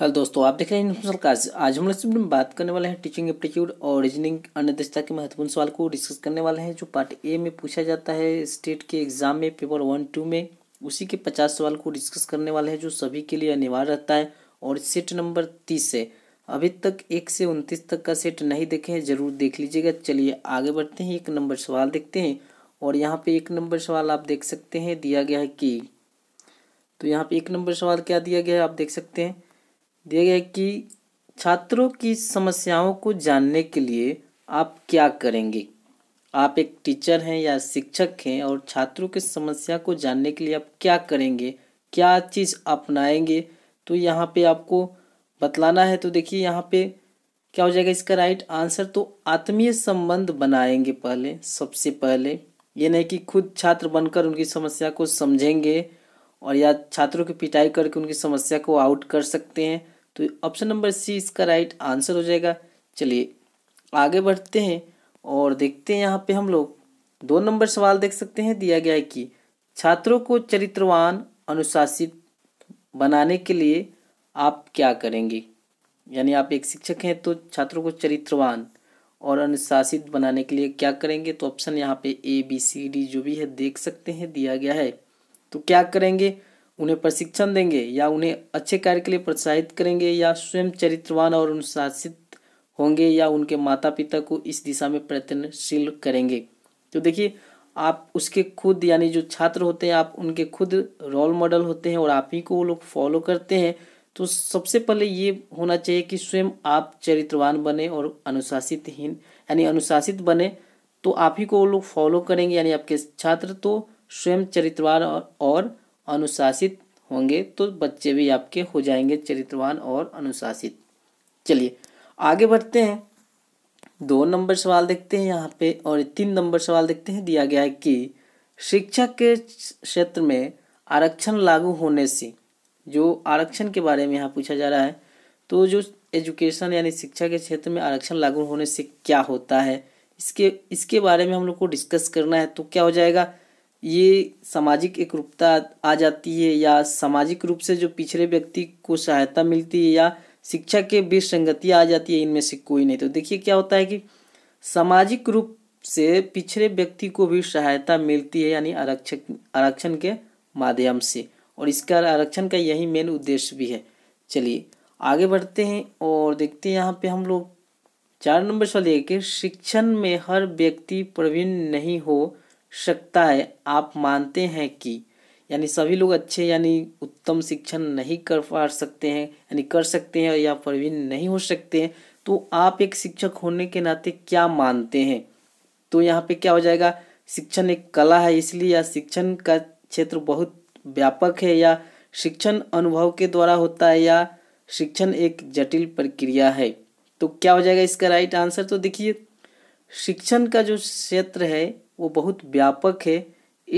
hello दोस्तों आप देख रहे हैं सरकार आज हम लोग बात करने वाले हैं टीचिंग एप्टीट्यूड और रीजनिंग अनिर्दिष्टता के महत्वपूर्ण सवाल को डिस्कस करने वाले हैं जो पार्ट ए में पूछा जाता है स्टेट के एग्जाम में पेपर वन टू में उसी के पचास सवाल को डिस्कस करने वाले हैं जो सभी के लिए अनिवार्य रहता है और सेट नंबर तीस है अभी तक एक से उनतीस तक का सेट नहीं देखे हैं जरूर देख लीजिएगा चलिए आगे बढ़ते हैं एक नंबर सवाल देखते हैं और यहाँ पे एक नंबर सवाल आप देख सकते हैं दिया गया है कि तो यहाँ पे एक नंबर सवाल क्या दिया गया है आप देख सकते हैं दिया गया है कि छात्रों की समस्याओं को जानने के लिए आप क्या करेंगे आप एक टीचर हैं या शिक्षक हैं और छात्रों की समस्या को जानने के लिए आप क्या करेंगे क्या चीज़ अपनाएंगे तो यहाँ पे आपको बतलाना है तो देखिए यहाँ पे क्या हो जाएगा इसका राइट आंसर तो आत्मीय संबंध बनाएंगे पहले सबसे पहले ये नहीं कि खुद छात्र बनकर उनकी समस्या को समझेंगे और या छात्रों की पिटाई करके उनकी समस्या को आउट कर सकते हैं तो ऑप्शन नंबर सी इसका राइट आंसर हो जाएगा चलिए आगे बढ़ते हैं और देखते हैं यहाँ पे हम लोग दो नंबर सवाल देख सकते हैं दिया गया है कि छात्रों को चरित्रवान अनुशासित बनाने के लिए आप क्या करेंगे यानी आप एक शिक्षक हैं तो छात्रों को चरित्रवान और अनुशासित बनाने के लिए क्या करेंगे तो ऑप्शन यहाँ पे ए बी सी डी जो भी है देख सकते हैं दिया गया है तो क्या करेंगे उन्हें प्रशिक्षण देंगे या उन्हें अच्छे कार्य के लिए प्रोत्साहित करेंगे या स्वयं चरित्रवान और अनुशासित होंगे या उनके माता पिता को इस दिशा में प्रयत्नशील करेंगे तो देखिए आप उसके खुद यानी जो छात्र होते हैं आप उनके खुद रोल मॉडल होते हैं और आप ही को वो लोग फॉलो करते हैं तो सबसे पहले ये होना चाहिए कि स्वयं आप चरित्रवान बने और अनुशासितहीन यानी अनुशासित बने तो आप ही को वो लोग फॉलो करेंगे यानी आपके छात्र तो स्वयं चरित्रवान और अनुशासित होंगे तो बच्चे भी आपके हो जाएंगे चरित्रवान और अनुशासित चलिए आगे बढ़ते हैं दो नंबर सवाल देखते हैं यहाँ पे और तीन नंबर सवाल देखते हैं दिया गया है कि शिक्षा के क्षेत्र में आरक्षण लागू होने से जो आरक्षण के बारे में यहाँ पूछा जा रहा है तो जो एजुकेशन यानी शिक्षा के क्षेत्र में आरक्षण लागू होने से क्या होता है इसके इसके बारे में हम लोग को डिस्कस करना है तो क्या हो जाएगा ये सामाजिक एक रूपता आ जाती है या सामाजिक रूप से जो पिछड़े व्यक्ति को सहायता मिलती है या शिक्षा के विसंगतियाँ आ जाती है इनमें से कोई नहीं तो देखिए क्या होता है कि सामाजिक रूप से पिछड़े व्यक्ति को भी सहायता मिलती है यानी आरक्षक आरक्षण के माध्यम से और इसका आरक्षण का यही मेन उद्देश्य भी है चलिए आगे बढ़ते हैं और देखते हैं यहाँ पे हम लोग चार नंबर सवाल ये कि शिक्षण में हर व्यक्ति प्रवीण नहीं हो सकता है आप मानते हैं कि यानी सभी लोग अच्छे यानी उत्तम शिक्षण नहीं कर पा सकते हैं यानी कर सकते हैं या प्रवीण नहीं हो सकते हैं तो आप एक शिक्षक होने के नाते क्या मानते हैं तो यहाँ पे क्या हो जाएगा शिक्षण एक कला है इसलिए या शिक्षण का क्षेत्र बहुत व्यापक है या शिक्षण अनुभव के द्वारा होता है या शिक्षण एक जटिल प्रक्रिया है तो क्या हो जाएगा इसका राइट आंसर तो देखिए शिक्षण का जो क्षेत्र है वो बहुत व्यापक है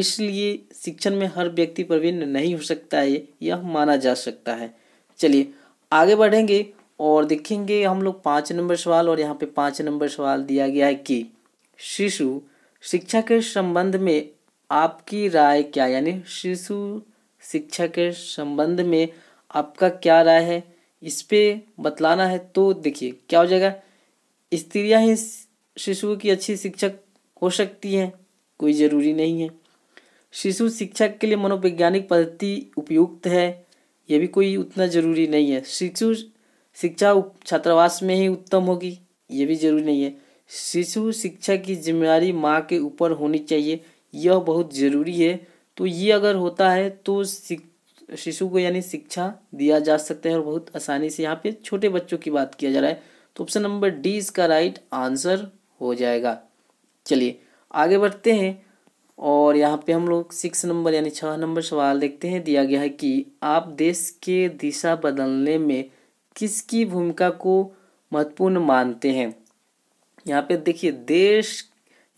इसलिए शिक्षण में हर व्यक्ति प्रवीण नहीं हो सकता है यह माना जा सकता है चलिए आगे बढ़ेंगे और देखेंगे हम लोग पाँच नंबर सवाल और यहाँ पे पाँच नंबर सवाल दिया गया है कि शिशु शिक्षा के संबंध में आपकी राय क्या यानी शिशु शिक्षा के संबंध में आपका क्या राय है इस पर बतलाना है तो देखिए क्या हो जाएगा स्त्रियाँ ही शिशु की अच्छी शिक्षक हो सकती हैं कोई ज़रूरी नहीं है शिशु शिक्षा के लिए मनोवैज्ञानिक पद्धति उपयुक्त है यह भी कोई उतना ज़रूरी नहीं है शिशु शिक्षा छात्रावास में ही उत्तम होगी यह भी जरूरी नहीं है शिशु शिक्षा की जिम्मेदारी माँ के ऊपर होनी चाहिए यह बहुत ज़रूरी है तो ये अगर होता है तो शिशु को यानी शिक्षा दिया जा सकता है और बहुत आसानी से यहाँ पे छोटे बच्चों की बात किया जा रहा है तो ऑप्शन नंबर डी इसका राइट आंसर हो जाएगा चलिए आगे बढ़ते हैं और यहाँ पे हम लोग सिक्स नंबर यानी छः नंबर सवाल देखते हैं दिया गया है कि आप देश के दिशा बदलने में किसकी भूमिका को महत्वपूर्ण मानते हैं यहाँ पे देखिए देश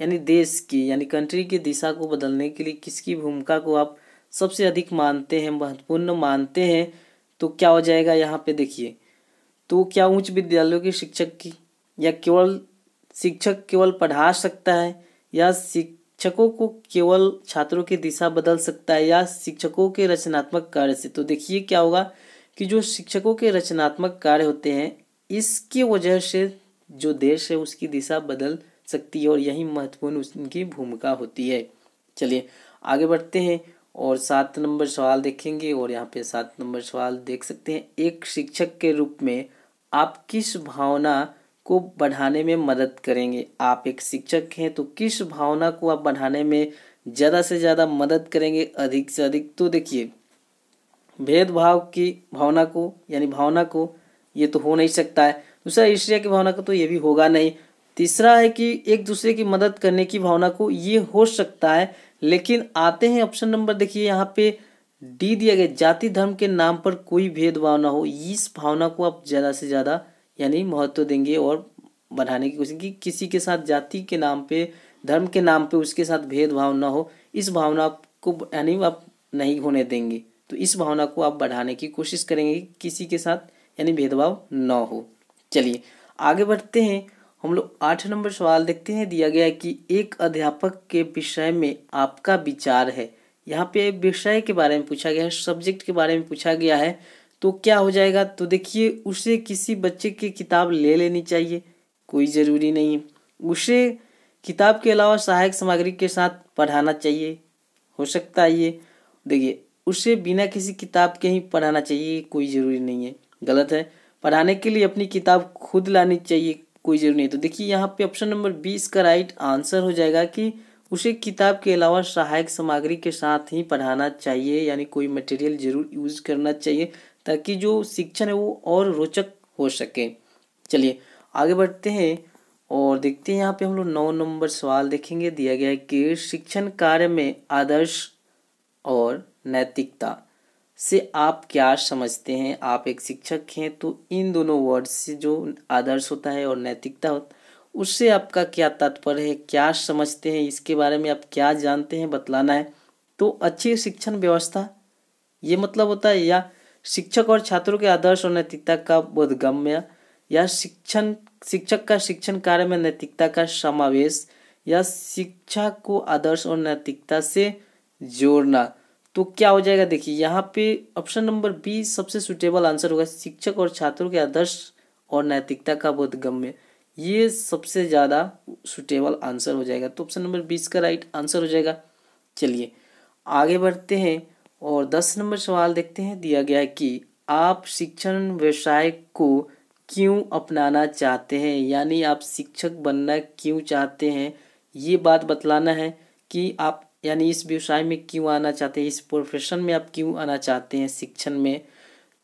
यानी देश की यानी कंट्री की दिशा को बदलने के लिए किसकी भूमिका को आप सबसे अधिक मानते हैं महत्वपूर्ण मानते हैं तो क्या हो जाएगा यहाँ पे देखिए तो क्या उच्च विद्यालयों के शिक्षक की या केवल शिक्षक केवल पढ़ा सकता है या शिक्षकों को केवल छात्रों की दिशा बदल सकता है या शिक्षकों के रचनात्मक कार्य से तो देखिए क्या होगा कि जो शिक्षकों के रचनात्मक कार्य होते हैं इसकी वजह से जो देश है उसकी दिशा बदल सकती है और यही महत्वपूर्ण उनकी भूमिका होती है चलिए आगे बढ़ते हैं और सात नंबर सवाल देखेंगे और यहाँ पे सात नंबर सवाल देख सकते हैं एक शिक्षक के रूप में आप किस भावना को बढ़ाने में मदद करेंगे आप एक शिक्षक हैं तो किस भावना को आप बढ़ाने में ज़्यादा से ज़्यादा मदद करेंगे अधिक से अधिक तो देखिए भेदभाव की भावना को यानी भावना को ये तो हो नहीं सकता है दूसरा ईर्ष्या की भावना को तो ये भी होगा नहीं तीसरा है कि एक दूसरे की मदद करने की भावना को ये हो सकता है लेकिन आते हैं ऑप्शन नंबर देखिए यहाँ पे डी दिया गया जाति धर्म के नाम पर कोई भेदभाव ना हो इस भावना को आप ज़्यादा से ज़्यादा यानी महत्व देंगे और बढ़ाने की कोशिश की किसी के साथ जाति के नाम पे धर्म के नाम पे उसके साथ भेदभाव ना हो इस भावना को यानी आप नहीं होने देंगे तो इस भावना को आप बढ़ाने की कोशिश करेंगे कि किसी के साथ यानी भेदभाव ना हो चलिए आगे बढ़ते हैं हम लोग आठ नंबर सवाल देखते हैं दिया गया है कि एक अध्यापक के विषय में आपका विचार है यहाँ पे विषय के बारे में पूछा गया है सब्जेक्ट के बारे में पूछा गया है तो क्या हो जाएगा तो देखिए उसे किसी बच्चे की किताब ले लेनी चाहिए कोई ज़रूरी नहीं उसे किताब के अलावा सहायक सामग्री के साथ पढ़ाना चाहिए हो सकता है ये देखिए उसे बिना किसी किताब के ही पढ़ाना चाहिए कोई ज़रूरी नहीं है गलत है पढ़ाने के लिए अपनी किताब खुद लानी चाहिए कोई ज़रूरी नहीं तो देखिए यहाँ पे ऑप्शन नंबर बीस का राइट आंसर हो जाएगा कि उसे किताब के अलावा सहायक सामग्री के साथ ही पढ़ाना चाहिए यानी कोई मटेरियल जरूर यूज़ करना चाहिए ताकि जो शिक्षण है वो और रोचक हो सके चलिए आगे बढ़ते हैं और देखते हैं यहाँ पे हम लोग नौ नंबर सवाल देखेंगे दिया गया है कि शिक्षण कार्य में आदर्श और नैतिकता से आप क्या समझते हैं आप एक शिक्षक हैं तो इन दोनों वर्ड से जो आदर्श होता है और नैतिकता होता उससे आपका क्या तात्पर्य है क्या समझते हैं इसके बारे में आप क्या जानते हैं बतलाना है तो अच्छी शिक्षण व्यवस्था ये मतलब होता है या शिक्षक और छात्रों के आदर्श और नैतिकता का बोधगम्य या शिक्षण शिक्षक का शिक्षण कार्य में नैतिकता का समावेश या शिक्षा को आदर्श और नैतिकता से जोड़ना तो क्या हो जाएगा देखिए यहाँ पे ऑप्शन नंबर बी सबसे सुटेबल आंसर होगा शिक्षक और छात्रों के आदर्श और नैतिकता का बोधगम्य ये सबसे ज़्यादा सुटेबल आंसर हो जाएगा तो ऑप्शन नंबर बीस का राइट आंसर हो जाएगा चलिए आगे बढ़ते हैं और दस नंबर सवाल देखते हैं दिया गया है कि आप शिक्षण व्यवसाय को क्यों अपनाना चाहते हैं यानी आप शिक्षक बनना क्यों चाहते हैं ये बात बतलाना है कि आप यानी इस व्यवसाय में क्यों आना चाहते हैं इस प्रोफेशन में आप क्यों आना चाहते हैं शिक्षण में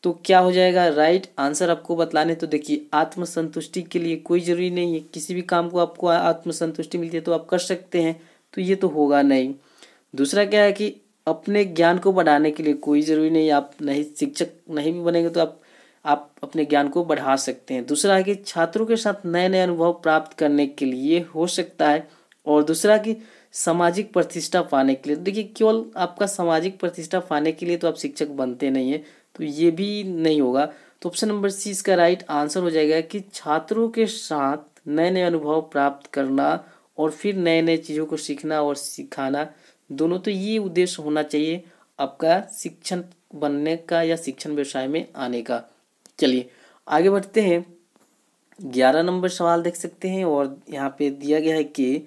तो क्या हो जाएगा राइट आंसर आपको बतलाने तो देखिए आत्मसंतुष्टि के लिए कोई ज़रूरी नहीं है किसी भी काम को आपको आत्मसंतुष्टि मिलती है तो आप कर सकते हैं तो ये तो होगा नहीं दूसरा क्या है कि अपने ज्ञान को बढ़ाने के लिए कोई ज़रूरी नहीं आप नहीं शिक्षक नहीं भी बनेंगे तो आप आप अपने ज्ञान को बढ़ा सकते हैं दूसरा है कि छात्रों के साथ नए नए अनुभव प्राप्त करने के लिए हो सकता है और दूसरा कि सामाजिक प्रतिष्ठा पाने के लिए तो देखिए केवल आपका सामाजिक प्रतिष्ठा पाने के लिए तो आप शिक्षक बनते नहीं हैं तो ये भी नहीं होगा तो ऑप्शन नंबर सी इसका राइट आंसर हो जाएगा कि छात्रों के साथ नए नए अनुभव प्राप्त करना और फिर नए नए चीज़ों को सीखना और सिखाना दोनों तो ये उद्देश्य होना चाहिए आपका शिक्षण बनने का या शिक्षण व्यवसाय में आने का चलिए आगे बढ़ते हैं ग्यारह नंबर सवाल देख सकते हैं और यहाँ पे दिया गया है कि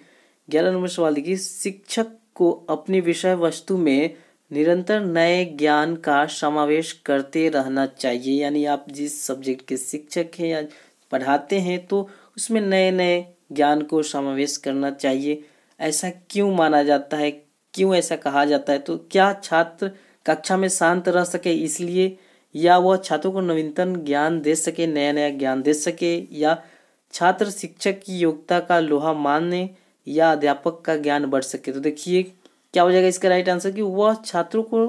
ग्यारह नंबर सवाल देखिए शिक्षक को अपने विषय वस्तु में निरंतर नए ज्ञान का समावेश करते रहना चाहिए यानी आप जिस सब्जेक्ट के शिक्षक हैं या पढ़ाते हैं तो उसमें नए नए ज्ञान को समावेश करना चाहिए ऐसा क्यों माना जाता है क्यों ऐसा कहा जाता है तो क्या छात्र कक्षा में शांत रह सके इसलिए या वह छात्रों को नवीनतम ज्ञान दे सके नया नया ज्ञान दे सके या छात्र शिक्षक की योग्यता का लोहा मानने या अध्यापक का ज्ञान बढ़ सके तो देखिए क्या हो जाएगा इसका राइट आंसर कि वह छात्रों को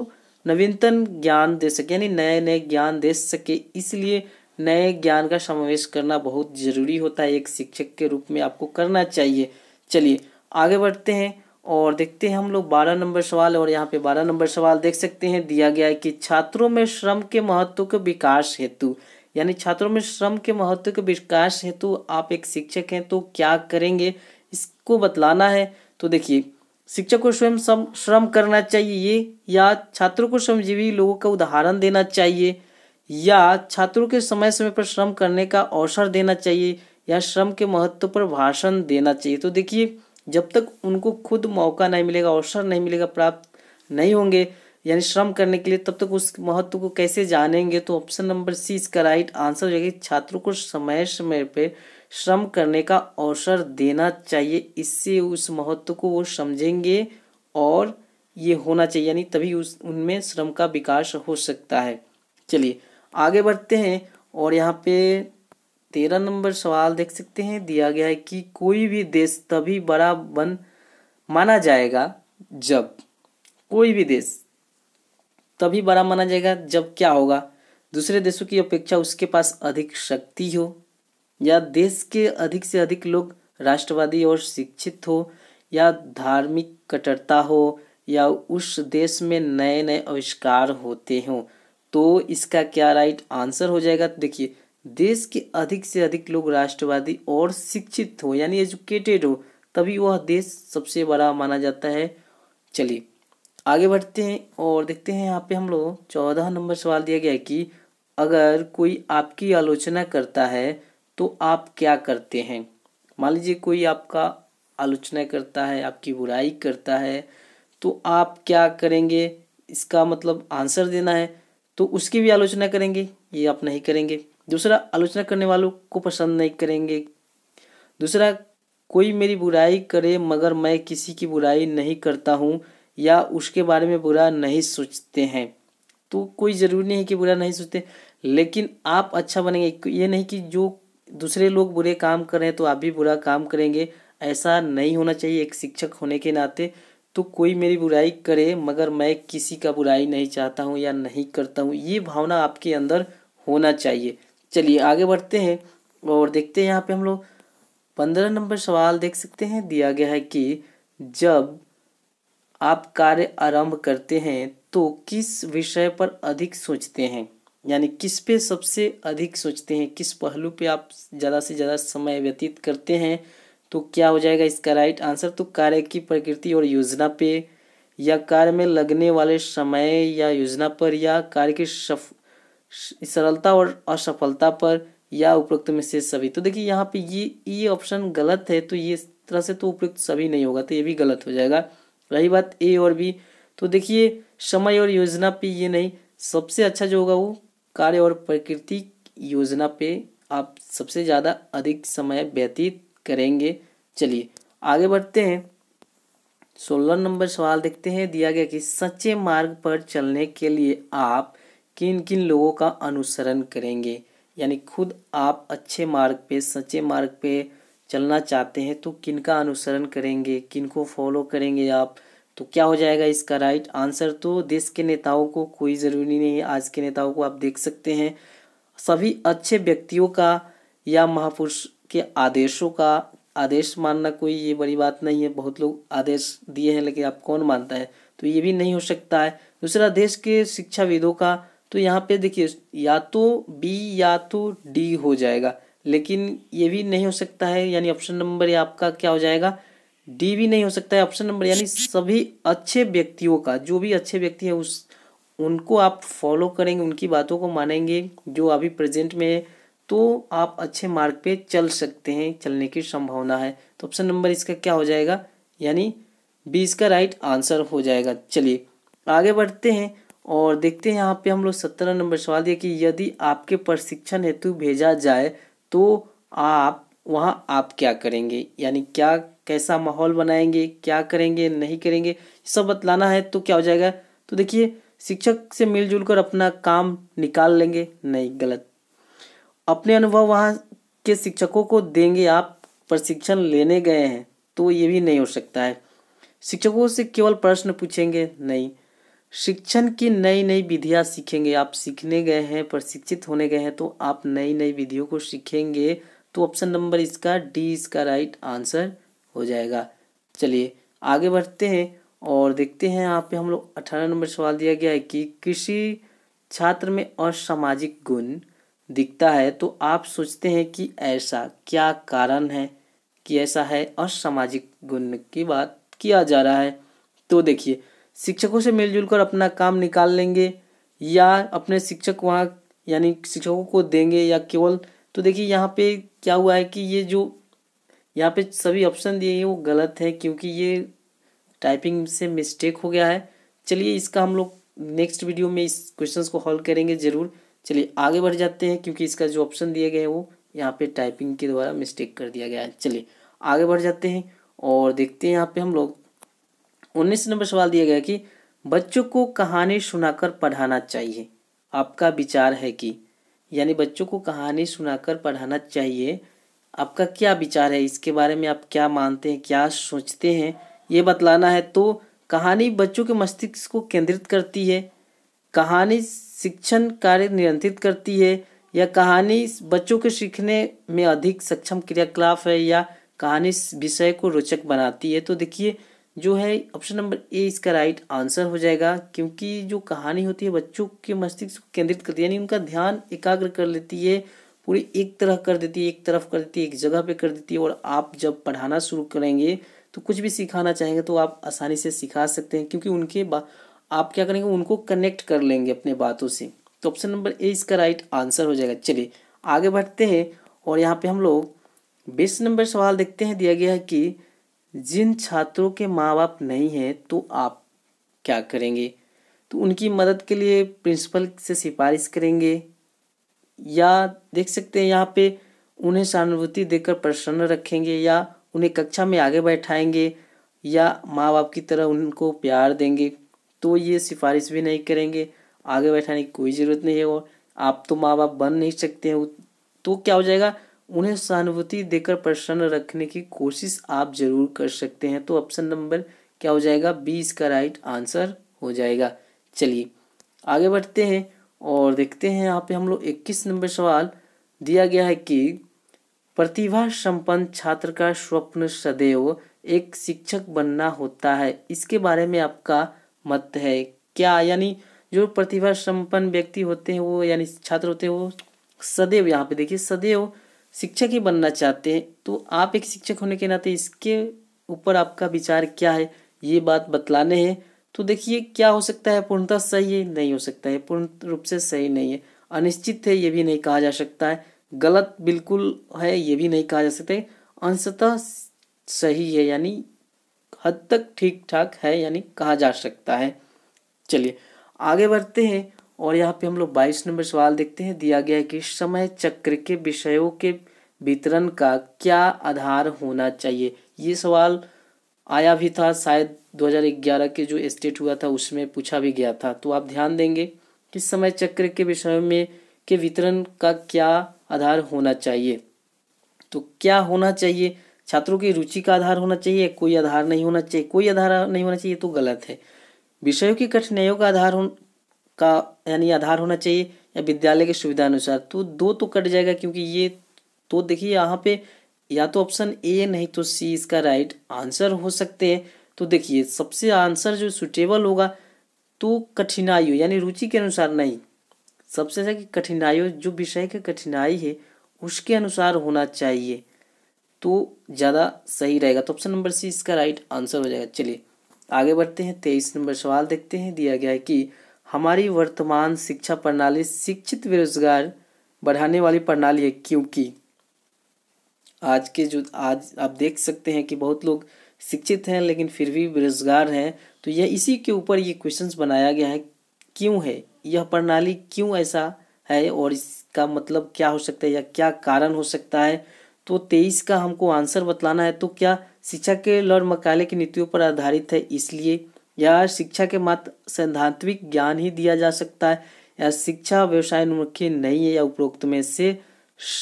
नवीनतम ज्ञान दे सके यानी नए नए ज्ञान दे सके इसलिए नए ज्ञान का समावेश करना बहुत ज़रूरी होता है एक शिक्षक के रूप में आपको करना चाहिए चलिए आगे बढ़ते हैं और देखते हैं हम लोग बारह नंबर सवाल और यहाँ पे बारह नंबर सवाल देख सकते हैं दिया गया है कि छात्रों में श्रम के महत्व के विकास हेतु यानी छात्रों में श्रम के महत्व के विकास हेतु आप एक शिक्षक हैं तो क्या करेंगे इसको बतलाना है तो देखिए शिक्षक को स्वयं श्रम श्रम करना चाहिए या छात्रों को श्रमजीवी लोगों का उदाहरण देना चाहिए या छात्रों के समय समय पर श्रम करने का अवसर देना चाहिए या श्रम के महत्व पर भाषण देना चाहिए तो देखिए जब तक उनको खुद मौका नहीं मिलेगा अवसर नहीं मिलेगा प्राप्त नहीं होंगे यानी श्रम करने के लिए तब तक उस महत्व को कैसे जानेंगे तो ऑप्शन नंबर सी इसका राइट आंसर हो जाएगा छात्रों को समय समय पर श्रम करने का अवसर देना चाहिए इससे उस महत्व को वो समझेंगे और ये होना चाहिए यानी तभी उस उनमें श्रम का विकास हो सकता है चलिए आगे बढ़ते हैं और यहाँ पे तेरह नंबर सवाल देख सकते हैं दिया गया है कि कोई भी देश तभी बड़ा बन माना जाएगा जब कोई भी देश तभी बड़ा माना जाएगा जब क्या होगा दूसरे देशों की अपेक्षा उसके पास अधिक शक्ति हो या देश के अधिक से अधिक लोग राष्ट्रवादी और शिक्षित हो या धार्मिक कट्टरता हो या उस देश में नए नए आविष्कार होते हों तो इसका क्या राइट आंसर हो जाएगा देखिए देश के अधिक से अधिक लोग राष्ट्रवादी और शिक्षित हो यानी एजुकेटेड हो तभी वह देश सबसे बड़ा माना जाता है चलिए आगे बढ़ते हैं और देखते हैं यहाँ पे हम लोग चौदह नंबर सवाल दिया गया है कि अगर कोई आपकी आलोचना करता है तो आप क्या करते हैं मान लीजिए कोई आपका आलोचना करता है आपकी बुराई करता है तो आप क्या करेंगे इसका मतलब आंसर देना है तो उसकी भी आलोचना करेंगे ये आप नहीं करेंगे दूसरा आलोचना करने वालों को पसंद नहीं करेंगे दूसरा कोई मेरी बुराई करे मगर मैं किसी की बुराई नहीं करता हूँ या उसके बारे में बुरा नहीं सोचते हैं तो कोई ज़रूरी नहीं है कि बुरा नहीं सोचते लेकिन आप अच्छा बनेंगे ये नहीं कि जो दूसरे लोग बुरे काम कर रहे हैं तो आप भी बुरा काम करेंगे ऐसा नहीं होना चाहिए एक शिक्षक होने के नाते तो कोई मेरी बुराई करे मगर मैं किसी का बुराई नहीं चाहता हूँ या नहीं करता हूँ ये भावना आपके अंदर होना चाहिए चलिए आगे बढ़ते हैं और देखते हैं यहाँ पे हम लोग पंद्रह नंबर सवाल देख सकते हैं दिया गया है कि जब आप कार्य आरंभ करते हैं तो किस विषय पर अधिक सोचते हैं यानी किस पे सबसे अधिक सोचते हैं किस पहलू पे आप ज़्यादा से ज़्यादा समय व्यतीत करते हैं तो क्या हो जाएगा इसका राइट आंसर तो कार्य की प्रकृति और योजना पे या कार्य में लगने वाले समय या योजना पर या कार्य की सफ सरलता और असफलता पर या उपयुक्त में से सभी तो देखिए यहाँ पे ये ये ऑप्शन गलत है तो ये तरह से तो उपयुक्त सभी नहीं होगा तो ये भी गलत हो जाएगा रही बात ए और बी तो देखिए समय और योजना पे ये नहीं सबसे अच्छा जो होगा वो कार्य और प्रकृति योजना पे आप सबसे ज़्यादा अधिक समय व्यतीत करेंगे चलिए आगे बढ़ते हैं सोलह नंबर सवाल देखते हैं दिया गया कि सच्चे मार्ग पर चलने के लिए आप किन किन लोगों का अनुसरण करेंगे यानी खुद आप अच्छे मार्ग पे सच्चे मार्ग पे चलना चाहते हैं तो किन का अनुसरण करेंगे किन को फॉलो करेंगे आप तो क्या हो जाएगा इसका राइट आंसर तो देश के नेताओं को कोई ज़रूरी नहीं है आज के नेताओं को आप देख सकते हैं सभी अच्छे व्यक्तियों का या महापुरुष के आदेशों का आदेश मानना कोई ये बड़ी बात नहीं है बहुत लोग आदेश दिए हैं लेकिन आप कौन मानता है तो ये भी नहीं हो सकता है दूसरा देश के शिक्षाविदों का तो यहाँ पे देखिए या तो बी या तो डी हो जाएगा लेकिन ये भी नहीं हो सकता है यानी ऑप्शन नंबर या आपका क्या हो जाएगा डी भी नहीं हो सकता है ऑप्शन नंबर यानी सभी अच्छे व्यक्तियों का जो भी अच्छे व्यक्ति है उस उनको आप फॉलो करेंगे उनकी बातों को मानेंगे जो अभी प्रेजेंट में है तो आप अच्छे मार्ग पे चल सकते हैं चलने की संभावना है तो ऑप्शन नंबर इसका क्या हो जाएगा यानी बी इसका राइट आंसर हो जाएगा चलिए आगे बढ़ते हैं और देखते हैं यहाँ पे हम लोग सत्रह नंबर सवाल दिया कि यदि आपके प्रशिक्षण हेतु भेजा जाए तो आप वहाँ आप क्या करेंगे यानी क्या कैसा माहौल बनाएंगे क्या करेंगे नहीं करेंगे सब बतलाना है तो क्या हो जाएगा तो देखिए शिक्षक से मिलजुल कर अपना काम निकाल लेंगे नहीं गलत अपने अनुभव वहाँ के शिक्षकों को देंगे आप प्रशिक्षण लेने गए हैं तो ये भी नहीं हो सकता है शिक्षकों से केवल प्रश्न पूछेंगे नहीं शिक्षण की नई नई विधियाँ सीखेंगे आप सीखने गए हैं प्रशिक्षित होने गए हैं तो आप नई नई विधियों को सीखेंगे तो ऑप्शन नंबर इसका डी इसका राइट आंसर हो जाएगा चलिए आगे बढ़ते हैं और देखते हैं यहाँ पे हम लोग अठारह नंबर सवाल दिया गया है कि किसी छात्र में असामाजिक गुण दिखता है तो आप सोचते हैं कि ऐसा क्या कारण है कि ऐसा है असामाजिक गुण की बात किया जा रहा है तो देखिए शिक्षकों से मिलजुल कर अपना काम निकाल लेंगे या अपने शिक्षक वहाँ यानी शिक्षकों को देंगे या केवल तो देखिए यहाँ पे क्या हुआ है कि ये जो यहाँ पे सभी ऑप्शन दिए हैं वो गलत है क्योंकि ये टाइपिंग से मिस्टेक हो गया है चलिए इसका हम लोग नेक्स्ट वीडियो में इस क्वेश्चंस को हॉल करेंगे ज़रूर चलिए आगे बढ़ जाते हैं क्योंकि इसका जो ऑप्शन दिए गए हैं वो यहाँ पे टाइपिंग के द्वारा मिस्टेक कर दिया गया है चलिए आगे बढ़ जाते हैं और देखते हैं यहाँ पे हम लोग उन्नीस नंबर सवाल दिया गया कि बच्चों को कहानी सुनाकर पढ़ाना चाहिए आपका विचार है कि यानी बच्चों को कहानी सुनाकर पढ़ाना चाहिए आपका क्या विचार है इसके बारे में आप क्या मानते हैं क्या सोचते हैं ये बतलाना है तो कहानी बच्चों के मस्तिष्क को केंद्रित करती है कहानी शिक्षण कार्य नियंत्रित करती है या कहानी बच्चों के सीखने में अधिक सक्षम क्रियाकलाप है या कहानी विषय को रोचक बनाती है तो देखिए जो है ऑप्शन नंबर ए इसका राइट आंसर हो जाएगा क्योंकि जो कहानी होती है बच्चों के मस्तिष्क को केंद्रित करती है यानी उनका ध्यान एकाग्र कर लेती है पूरी एक तरह कर देती है एक तरफ कर देती है एक जगह पे कर देती है और आप जब पढ़ाना शुरू करेंगे तो कुछ भी सिखाना चाहेंगे तो आप आसानी से सिखा सकते हैं क्योंकि उनके आप क्या करेंगे उनको कनेक्ट कर लेंगे अपने बातों से तो ऑप्शन नंबर ए इसका राइट आंसर हो जाएगा चलिए आगे बढ़ते हैं और यहाँ पे हम लोग बीस नंबर सवाल देखते हैं दिया गया है कि जिन छात्रों के माँ बाप नहीं हैं तो आप क्या करेंगे तो उनकी मदद के लिए प्रिंसिपल से सिफारिश करेंगे या देख सकते हैं यहाँ पे उन्हें सहानुभूति देकर प्रसन्न रखेंगे या उन्हें कक्षा में आगे बैठाएंगे या माँ बाप की तरह उनको प्यार देंगे तो ये सिफारिश भी नहीं करेंगे आगे बैठाने की कोई ज़रूरत नहीं है और आप तो माँ बाप बन नहीं सकते हैं तो क्या हो जाएगा उन्हें सहानुभूति देकर प्रसन्न रखने की कोशिश आप जरूर कर सकते हैं तो ऑप्शन नंबर क्या हो जाएगा बी इसका राइट आंसर हो जाएगा चलिए आगे बढ़ते हैं और देखते हैं यहाँ पे हम लोग इक्कीस नंबर सवाल दिया गया है कि प्रतिभा संपन्न छात्र का स्वप्न सदैव एक शिक्षक बनना होता है इसके बारे में आपका मत है क्या यानी जो प्रतिभा संपन्न व्यक्ति होते हैं वो यानी छात्र होते हैं वो सदैव यहाँ पे देखिए सदैव शिक्षक ही बनना चाहते हैं तो आप एक शिक्षक होने के नाते इसके ऊपर आपका विचार क्या है ये बात बतलाने हैं तो देखिए क्या हो सकता है पूर्णतः सही है नहीं हो सकता है पूर्ण रूप से सही नहीं है अनिश्चित है ये भी नहीं कहा जा सकता है गलत बिल्कुल है ये भी नहीं कहा जा सकता है अंशतः सही है यानी हद तक ठीक ठाक है यानी कहा जा सकता है चलिए आगे बढ़ते हैं और यहाँ पे हम लोग बाईस नंबर सवाल देखते हैं दिया गया है कि समय चक्र के विषयों के वितरण का क्या आधार होना चाहिए ये सवाल आया भी था शायद 2011 के जो स्टेट हुआ था उसमें पूछा भी गया था तो आप ध्यान देंगे कि समय चक्र के विषय में के वितरण का क्या आधार होना चाहिए तो क्या होना चाहिए छात्रों की रुचि का आधार होना चाहिए कोई आधार नहीं होना चाहिए कोई आधार नहीं होना चाहिए तो गलत है विषयों की कठिनाइयों का आधार का यानी आधार होना चाहिए या विद्यालय की सुविधा अनुसार तो दो तो कट जाएगा क्योंकि ये तो देखिए यहाँ पे या तो ऑप्शन ए नहीं तो सी इसका राइट आंसर हो सकते हैं तो देखिए सबसे आंसर जो सुटेबल होगा तो कठिनाइयों यानी रुचि के अनुसार नहीं सबसे ज्यादा कि कठिनाइयों जो विषय की कठिनाई है उसके अनुसार होना चाहिए तो ज़्यादा सही रहेगा तो ऑप्शन नंबर सी इसका राइट आंसर हो जाएगा चलिए आगे बढ़ते हैं तेईस नंबर सवाल देखते हैं दिया गया है कि हमारी वर्तमान शिक्षा प्रणाली शिक्षित बेरोजगार बढ़ाने वाली प्रणाली है क्योंकि आज के जो आज आप देख सकते हैं कि बहुत लोग शिक्षित हैं लेकिन फिर भी बेरोजगार हैं तो यह इसी के ऊपर ये क्वेश्चंस बनाया गया है क्यों है यह प्रणाली क्यों ऐसा है और इसका मतलब क्या हो सकता है या क्या कारण हो सकता है तो तेईस का हमको आंसर बतलाना है तो क्या शिक्षा के लॉर्ड मकाले की नीतियों पर आधारित है इसलिए यह शिक्षा के मात्र सैद्धांतिक ज्ञान ही दिया जा सकता है यह शिक्षा व्यवसाय उन्मुखी नहीं है या उपरोक्त में से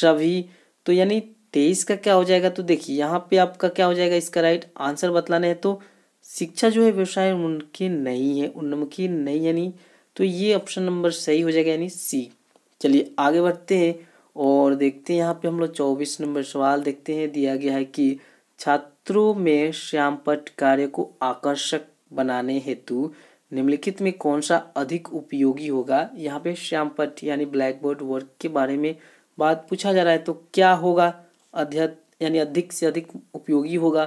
सभी तो यानी तेईस का क्या हो जाएगा तो देखिए यहाँ पे आपका क्या हो जाएगा इसका राइट आंसर बतलाने हैं तो शिक्षा जो है व्यवसाय उन्मुखी नहीं है उन्मुखी नहीं यानी तो ये ऑप्शन नंबर सही हो जाएगा यानी सी चलिए आगे बढ़ते हैं और देखते हैं यहाँ पे हम लोग चौबीस नंबर सवाल देखते हैं दिया गया है कि छात्रों में श्यामपट कार्य को आकर्षक बनाने हेतु निम्नलिखित में कौन सा अधिक उपयोगी होगा यहाँ पे श्याम पट यानी ब्लैक बोर्ड वर्क के बारे में बात पूछा जा रहा है तो क्या होगा अध्यत यानी अधिक से अधिक उपयोगी होगा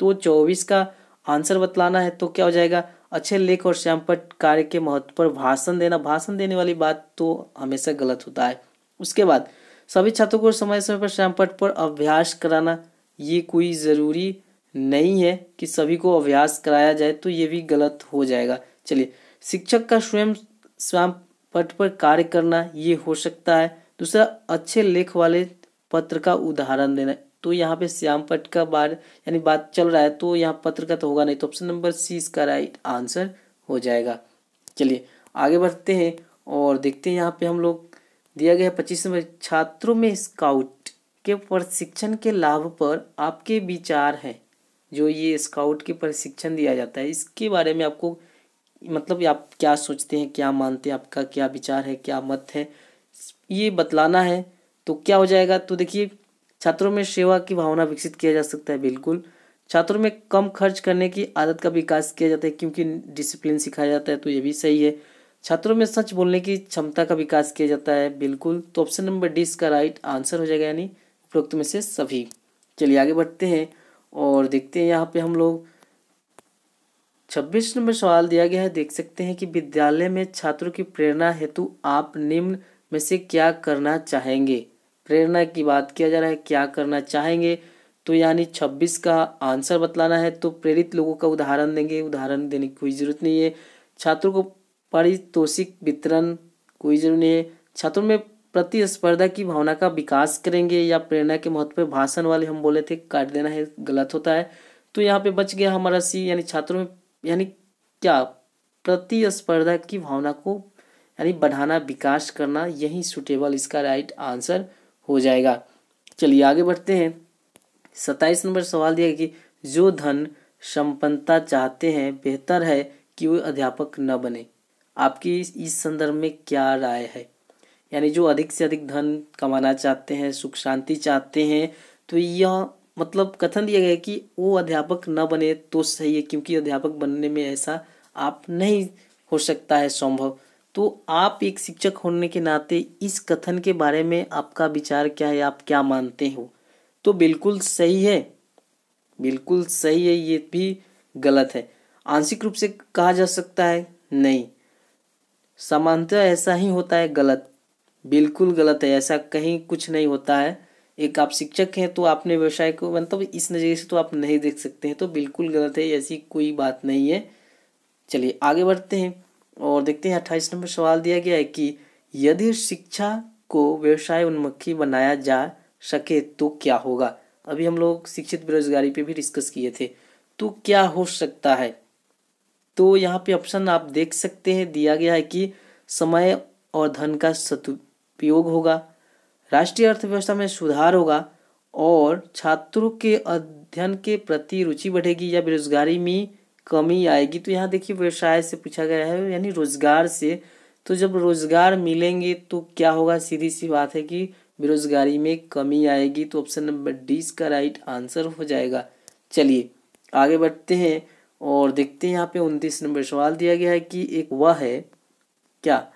तो चौबीस का आंसर बतलाना है तो क्या हो जाएगा अच्छे लेख और श्याम पट कार्य के महत्व पर भाषण देना भाषण देने वाली बात तो हमेशा गलत होता है उसके बाद सभी छात्रों को समय समय पर श्याम पट पर अभ्यास कराना ये कोई ज़रूरी नहीं है कि सभी को अभ्यास कराया जाए तो ये भी गलत हो जाएगा चलिए शिक्षक का स्वयं स्वयं पट पर कार्य करना ये हो सकता है दूसरा अच्छे लेख वाले पत्र का उदाहरण देना तो यहाँ पे श्याम पट का बार यानी बात चल रहा है तो यहाँ पत्र का तो होगा नहीं तो ऑप्शन नंबर सी इसका राइट आंसर हो जाएगा चलिए आगे बढ़ते हैं और देखते हैं यहाँ पे हम लोग दिया गया है पच्चीस नंबर छात्रों में स्काउट के प्रशिक्षण के लाभ पर आपके विचार हैं जो ये स्काउट के प्रशिक्षण दिया जाता है इसके बारे में आपको मतलब आप क्या सोचते हैं क्या मानते हैं आपका क्या विचार है क्या मत है ये बतलाना है तो क्या हो जाएगा तो देखिए छात्रों में सेवा की भावना विकसित किया जा सकता है बिल्कुल छात्रों में कम खर्च करने की आदत का विकास किया जाता है क्योंकि डिसिप्लिन सिखाया जाता है तो ये भी सही है छात्रों में सच बोलने की क्षमता का विकास किया जाता है बिल्कुल तो ऑप्शन नंबर डी इसका राइट आंसर हो जाएगा यानी उपरोक्त में से सभी चलिए आगे बढ़ते हैं और देखते हैं यहाँ पे हम लोग छब्बीस नंबर सवाल दिया गया है देख सकते हैं कि विद्यालय में छात्रों की प्रेरणा हेतु आप निम्न में से क्या करना चाहेंगे प्रेरणा की बात किया जा रहा है क्या करना चाहेंगे तो यानी छब्बीस का आंसर बतलाना है तो प्रेरित लोगों का उदाहरण देंगे उदाहरण देने की कोई ज़रूरत नहीं है छात्रों को पारितोषिक वितरण कोई जरूरी नहीं है छात्रों में प्रतिस्पर्धा की भावना का विकास करेंगे या प्रेरणा के महत्व पर भाषण वाले हम बोले थे काट देना है गलत होता है तो यहाँ पे बच गया हमारा सी यानी छात्रों में यानी क्या प्रतिस्पर्धा की भावना को यानी बढ़ाना विकास करना यही सुटेबल इसका राइट आंसर हो जाएगा चलिए आगे बढ़ते हैं सत्ताईस नंबर सवाल दिया कि जो धन संपन्नता चाहते हैं बेहतर है कि वो अध्यापक न बने आपकी इस संदर्भ में क्या राय है यानी जो अधिक से अधिक धन कमाना चाहते हैं सुख शांति चाहते हैं तो यह मतलब कथन दिया गया कि वो अध्यापक न बने तो सही है क्योंकि अध्यापक बनने में ऐसा आप नहीं हो सकता है संभव तो आप एक शिक्षक होने के नाते इस कथन के बारे में आपका विचार क्या है आप क्या मानते हो तो बिल्कुल सही है बिल्कुल सही है ये भी गलत है आंशिक रूप से कहा जा सकता है नहीं सामान्यतः ऐसा ही होता है गलत बिल्कुल गलत है ऐसा कहीं कुछ नहीं होता है एक आप शिक्षक हैं तो आपने व्यवसाय को मतलब इस नज़रिए से तो आप नहीं देख सकते हैं तो बिल्कुल गलत है ऐसी कोई बात नहीं है चलिए आगे बढ़ते हैं और देखते हैं अट्ठाईस नंबर सवाल दिया गया है कि यदि शिक्षा को व्यवसाय उन्मुखी बनाया जा सके तो क्या होगा अभी हम लोग शिक्षित बेरोजगारी पे भी डिस्कस किए थे तो क्या हो सकता है तो यहाँ पे ऑप्शन आप देख सकते हैं दिया गया है कि समय और धन का उपयोग होगा राष्ट्रीय अर्थव्यवस्था में सुधार होगा और छात्रों के अध्ययन के प्रति रुचि बढ़ेगी या बेरोजगारी में कमी आएगी तो यहाँ देखिए व्यवसाय से पूछा गया है यानी रोजगार से तो जब रोजगार मिलेंगे तो क्या होगा सीधी सी बात है कि बेरोजगारी में कमी आएगी तो ऑप्शन नंबर डी इसका राइट आंसर हो जाएगा चलिए आगे बढ़ते हैं और देखते हैं यहाँ पे उनतीस नंबर सवाल दिया गया है कि एक वह है क्या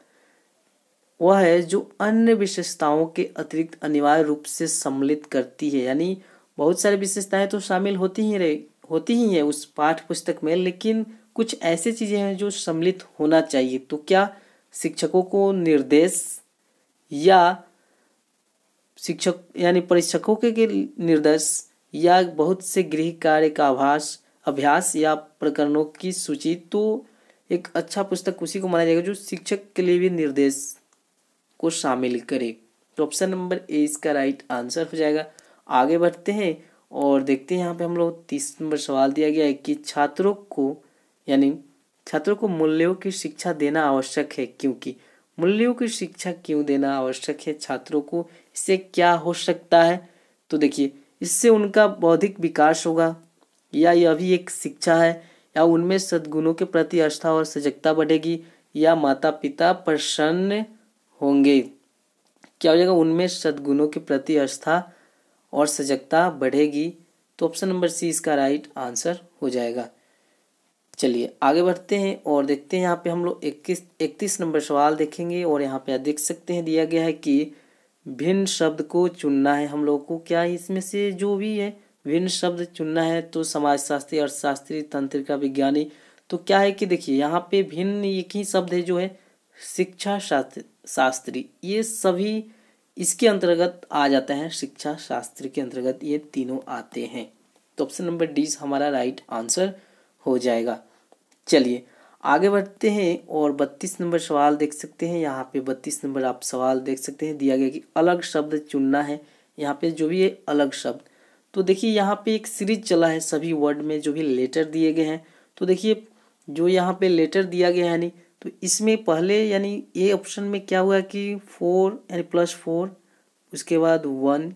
वह है जो अन्य विशेषताओं के अतिरिक्त अनिवार्य रूप से सम्मिलित करती है यानी बहुत सारी विशेषताएं तो शामिल होती ही रहे होती ही हैं उस पाठ पुस्तक में लेकिन कुछ ऐसे चीज़ें हैं जो सम्मिलित होना चाहिए तो क्या शिक्षकों को निर्देश या शिक्षक यानी परीक्षकों के, के निर्देश या बहुत से गृह कार्य का आभास अभ्यास या प्रकरणों की सूची तो एक अच्छा पुस्तक उसी को माना जाएगा जो शिक्षक के लिए भी निर्देश को शामिल करे तो ऑप्शन नंबर ए इसका राइट आंसर हो जाएगा आगे बढ़ते हैं और देखते हैं यहाँ पे हम लोग तीस नंबर सवाल दिया गया है कि छात्रों को यानी छात्रों को मूल्यों की शिक्षा देना आवश्यक है क्योंकि मूल्यों की शिक्षा क्यों देना आवश्यक है छात्रों को इससे क्या हो सकता है तो देखिए इससे उनका बौद्धिक विकास होगा या यह भी एक शिक्षा है या उनमें सद्गुणों के प्रति आस्था और सजगता बढ़ेगी या माता पिता प्रसन्न होंगे क्या हो जाएगा उनमें सद्गुणों के प्रति आस्था और सजगता बढ़ेगी तो ऑप्शन नंबर सी इसका राइट आंसर हो जाएगा चलिए आगे बढ़ते हैं और देखते हैं यहाँ पे हम लोग इक्कीस इकतीस नंबर सवाल देखेंगे और यहाँ पे आप देख सकते हैं दिया गया है कि भिन्न शब्द को चुनना है हम लोगों को क्या है इसमें से जो भी है भिन्न शब्द चुनना है तो समाजशास्त्री अर्थशास्त्री तंत्रिका विज्ञानी तो क्या है कि देखिए यहाँ पे भिन्न एक ही शब्द है जो है शिक्षा शास्त्र शास्त्री ये सभी इसके अंतर्गत आ जाते हैं शिक्षा शास्त्र के अंतर्गत ये तीनों आते हैं तो ऑप्शन नंबर डी हमारा राइट आंसर हो जाएगा चलिए आगे बढ़ते हैं और बत्तीस नंबर सवाल देख सकते हैं यहाँ पे बत्तीस नंबर आप सवाल देख सकते हैं दिया गया कि अलग शब्द चुनना है यहाँ पे जो भी है अलग शब्द तो देखिए यहाँ पे एक सीरीज चला है सभी वर्ड में जो भी लेटर दिए गए हैं तो देखिए जो यहाँ पे लेटर दिया गया है यानी तो इसमें पहले यानी ए ऑप्शन में क्या हुआ कि फोर यानी प्लस फोर उसके बाद वन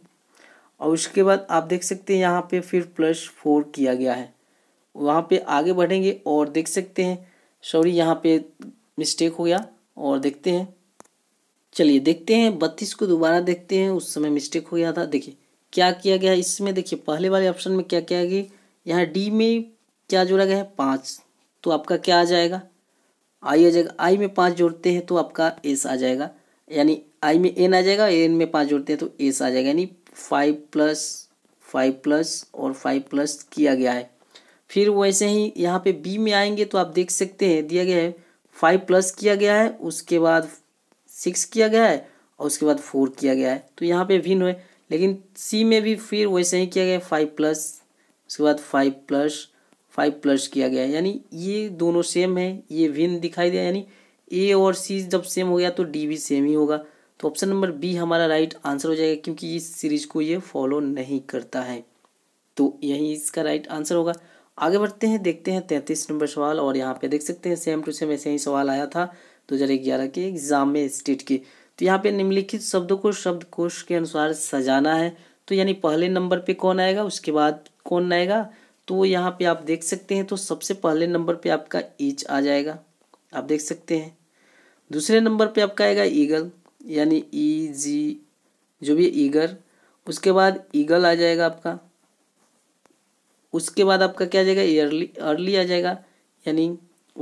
और उसके बाद आप देख सकते हैं यहाँ पे फिर प्लस फोर किया गया है वहाँ पे आगे बढ़ेंगे और देख सकते हैं सॉरी यहाँ पे मिस्टेक हो गया और देखते हैं चलिए देखते हैं बत्तीस को दोबारा देखते हैं उस समय मिस्टेक हो गया था देखिए क्या किया गया इसमें देखिए पहले वाले ऑप्शन में क्या किया गया यहाँ डी में क्या जोड़ा गया है पाँच तो आपका क्या आ जाएगा आई आ जाएगा आई में पाँच जोड़ते हैं तो आपका एस आ जाएगा यानी आई में एन आ जाएगा एन में पाँच जोड़ते हैं तो एस आ जाएगा यानी फाइव प्लस फाइव प्लस और फाइव प्लस किया गया है फिर वैसे ही यहाँ पे बी में आएंगे तो आप देख सकते हैं दिया गया है फाइव प्लस किया गया है उसके बाद सिक्स किया गया है और उसके बाद फोर किया गया है तो यहाँ पे भिन्न है लेकिन सी में भी फिर वैसे ही किया गया है फाइव प्लस उसके बाद फाइव प्लस फाइव प्लस किया गया यानी ये दोनों सेम है ये विन दिखाई दिया यानी ए और सी जब सेम हो गया तो डी भी सेम ही होगा तो ऑप्शन नंबर बी हमारा राइट आंसर हो जाएगा क्योंकि इस सीरीज को ये फॉलो नहीं करता है तो यही इसका राइट आंसर होगा आगे बढ़ते हैं देखते हैं तैंतीस नंबर सवाल और यहाँ पे देख सकते हैं सेम टू सेम ऐसे ही सवाल आया था दो हज़ार ग्यारह के एग्जाम में स्टेट के तो यहाँ पे निम्नलिखित शब्दों को शब्द कोश के अनुसार सजाना है तो यानी पहले नंबर पे कौन आएगा उसके बाद कौन आएगा तो यहाँ पे आप देख सकते हैं तो सबसे पहले नंबर पे आपका ईच आ जाएगा आप देख सकते हैं दूसरे नंबर पे आपका आएगा ईगल यानी ई e जी जो भी ईगर उसके बाद ईगल आ जाएगा आपका उसके बाद आपका क्या आ जाएगा ईयरली अर्ली आ जाएगा यानी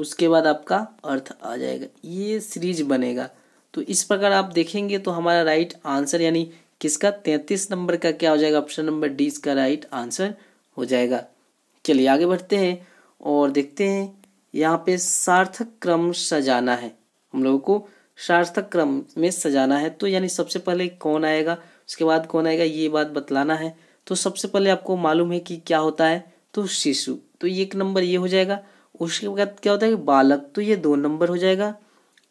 उसके बाद आपका अर्थ आ जाएगा ये सीरीज बनेगा तो इस प्रकार आप देखेंगे तो हमारा राइट आंसर यानी किसका तैंतीस नंबर का क्या हो जाएगा ऑप्शन नंबर डी इसका राइट आंसर हो जाएगा चलिए आगे बढ़ते हैं और देखते हैं यहाँ पे सार्थक क्रम सजाना है हम लोगों को सार्थक क्रम में सजाना है तो यानी सबसे पहले कौन आएगा उसके बाद कौन आएगा ये बात बतलाना है तो सबसे पहले आपको मालूम है कि क्या होता है तो शिशु तो एक नंबर ये हो जाएगा उसके बाद क्या होता है बालक तो ये दो नंबर हो जाएगा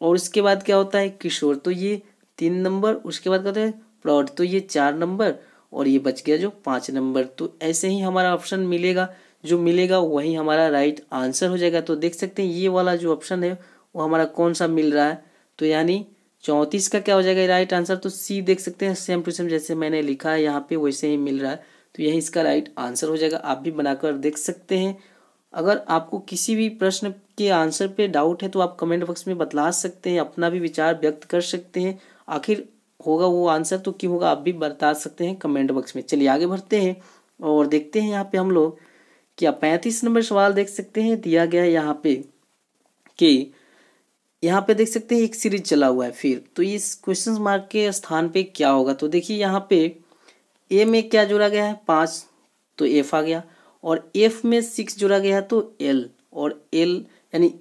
और उसके बाद क्या होता है किशोर तो ये तीन नंबर उसके बाद क्या होता है प्रौढ़ तो ये चार नंबर और ये बच गया जो पाँच नंबर तो ऐसे ही हमारा ऑप्शन मिलेगा जो मिलेगा वही हमारा राइट आंसर हो जाएगा तो देख सकते हैं ये वाला जो ऑप्शन है वो हमारा कौन सा मिल रहा है तो यानी चौंतीस का क्या हो जाएगा राइट आंसर तो सी देख सकते हैं सेम टू सेम जैसे मैंने लिखा है यहाँ पे वैसे ही मिल रहा है तो यही इसका राइट आंसर हो जाएगा आप भी बनाकर देख सकते हैं अगर आपको किसी भी प्रश्न के आंसर पे डाउट है तो आप कमेंट बॉक्स में बतला सकते हैं अपना भी विचार व्यक्त कर सकते हैं आखिर होगा वो आंसर तो क्यों होगा आप भी बता सकते हैं कमेंट बॉक्स में चलिए आगे बढ़ते हैं और देखते हैं यहाँ पे हम लोग क्या पैंतीस नंबर सवाल देख सकते हैं दिया गया है यहाँ पे कि यहाँ पे देख सकते हैं एक सीरीज चला हुआ है फिर तो इस क्वेश्चन मार्क के स्थान पे क्या होगा तो देखिए यहाँ पे ए में क्या जोड़ा गया है पाँच तो एफ आ गया और एफ में सिक्स जोड़ा गया है तो एल और एल यानी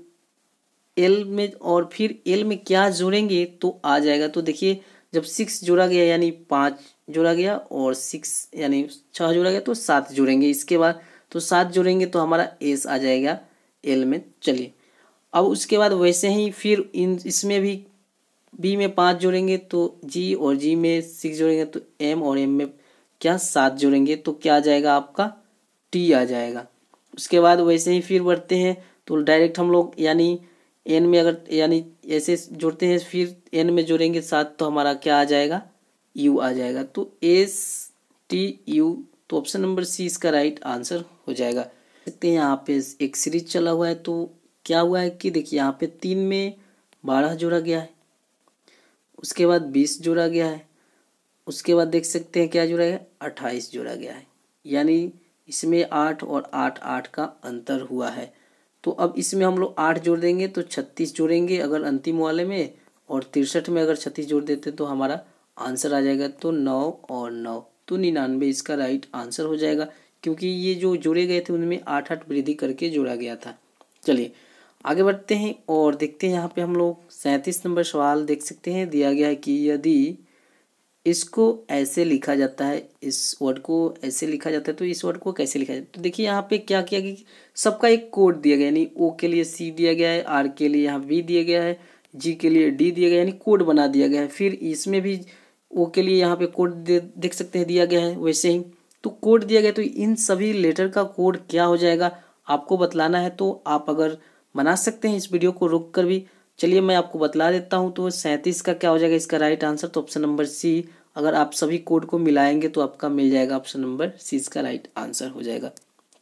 एल में और फिर एल में क्या जोड़ेंगे तो आ जाएगा तो देखिए जब सिक्स जोड़ा गया यानी पाँच जोड़ा गया और सिक्स यानी छः जोड़ा गया तो सात जोड़ेंगे इसके बाद तो सात जोड़ेंगे तो हमारा एस आ जाएगा एल में चलिए अब उसके बाद वैसे ही फिर इन इसमें भी बी में पाँच जोड़ेंगे तो जी और जी में सिक्स जोड़ेंगे तो एम और एम में क्या सात जोड़ेंगे तो क्या आ जाएगा आपका टी आ जाएगा उसके बाद वैसे ही फिर बढ़ते हैं तो डायरेक्ट हम लोग यानी एन में अगर यानी ऐसे जोड़ते हैं फिर एन में जोड़ेंगे सात तो हमारा क्या आ जाएगा यू आ जाएगा तो एस टी यू तो ऑप्शन नंबर सी इसका राइट आंसर हो जाएगा देखते हैं यहाँ पे एक सीरीज चला हुआ है तो क्या हुआ है कि देखिए यहाँ पे तीन में बारह जोड़ा गया है उसके बाद बीस जोड़ा गया है उसके बाद देख सकते हैं क्या जोड़ा है अट्ठाईस जोड़ा गया है यानी इसमें आठ और आठ आठ का अंतर हुआ है तो अब इसमें हम लोग आठ जोड़ देंगे तो छत्तीस जोड़ेंगे अगर अंतिम वाले में और तिरसठ में अगर छत्तीस जोड़ देते तो हमारा आंसर आ जाएगा तो नौ और नौ तो निन्यानवे इसका राइट आंसर हो जाएगा क्योंकि ये जो जोड़े गए थे उनमें आठ आठ वृद्धि करके जोड़ा गया था चलिए आगे बढ़ते हैं और देखते हैं यहाँ पे हम लोग सैंतीस नंबर सवाल देख सकते हैं दिया गया है कि यदि इसको ऐसे लिखा जाता है इस वर्ड को ऐसे लिखा जाता है तो इस वर्ड को कैसे लिखा जाता है तो देखिए यहाँ पे क्या किया गया कि सबका एक कोड दिया गया यानी ओ के लिए सी दिया गया है आर के लिए यहाँ बी दिया गया है जी के लिए डी दिया गया यानी कोड बना दिया गया है फिर इसमें भी वो के लिए यहाँ पे कोड दे देख सकते हैं दिया गया है वैसे ही तो कोड दिया गया तो इन सभी लेटर का कोड क्या हो जाएगा आपको बतलाना है तो आप अगर बना सकते हैं इस वीडियो को रोक कर भी चलिए मैं आपको बतला देता हूँ तो सैंतीस का क्या हो जाएगा इसका राइट आंसर तो ऑप्शन नंबर सी अगर आप सभी कोड को मिलाएंगे तो आपका मिल जाएगा ऑप्शन नंबर सी इसका राइट आंसर हो जाएगा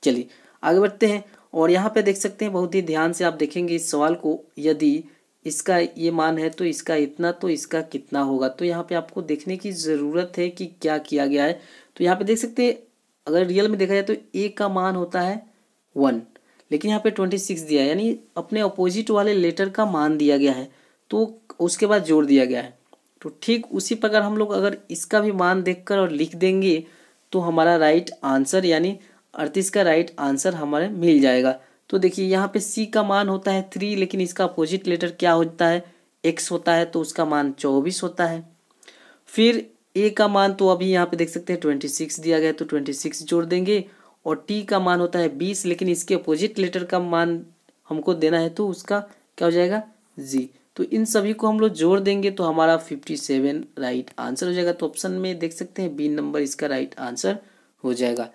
चलिए आगे बढ़ते हैं और यहाँ पे देख सकते हैं बहुत ही ध्यान से आप देखेंगे इस सवाल को यदि इसका ये मान है तो इसका इतना तो इसका कितना होगा तो यहाँ पे आपको देखने की ज़रूरत है कि क्या किया गया है तो यहाँ पे देख सकते हैं अगर रियल में देखा जाए तो ए का मान होता है वन लेकिन यहाँ पे ट्वेंटी सिक्स दिया है यानी अपने अपोजिट वाले लेटर का मान दिया गया है तो उसके बाद जोड़ दिया गया है तो ठीक उसी प्रकार हम लोग अगर इसका भी मान देख और लिख देंगे तो हमारा राइट आंसर यानी अड़तीस का राइट आंसर हमारे मिल जाएगा तो देखिए यहाँ पे सी का मान होता है थ्री लेकिन इसका अपोजिट लेटर क्या होता है एक्स होता है तो उसका मान चौबीस होता है फिर ए का मान तो अभी यहाँ पे देख सकते हैं ट्वेंटी सिक्स दिया गया तो ट्वेंटी सिक्स जोड़ देंगे और टी का मान होता है बीस लेकिन इसके अपोजिट लेटर का मान हमको देना है तो उसका क्या हो जाएगा जी तो इन सभी को हम लोग जोड़ देंगे तो हमारा फिफ्टी सेवन राइट आंसर हो जाएगा तो ऑप्शन में देख सकते हैं बी नंबर इसका राइट आंसर हो जाएगा